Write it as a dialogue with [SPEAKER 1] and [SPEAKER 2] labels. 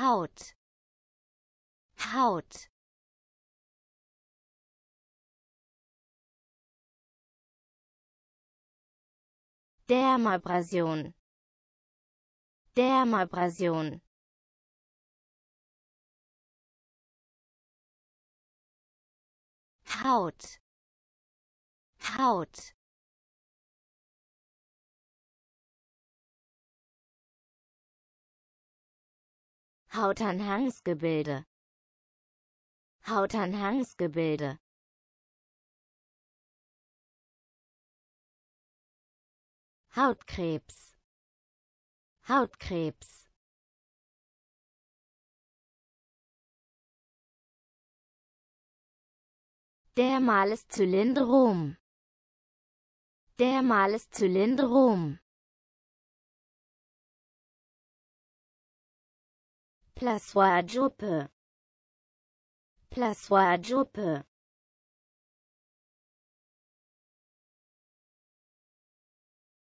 [SPEAKER 1] Haut Haut Dermabrasion Dermabrasion Haut Haut Hautanhangsgebilde Hautanhangsgebilde Hautkrebs Hautkrebs Dermales Zylindrom Dermales Zylindrom Place-moi à Joppe.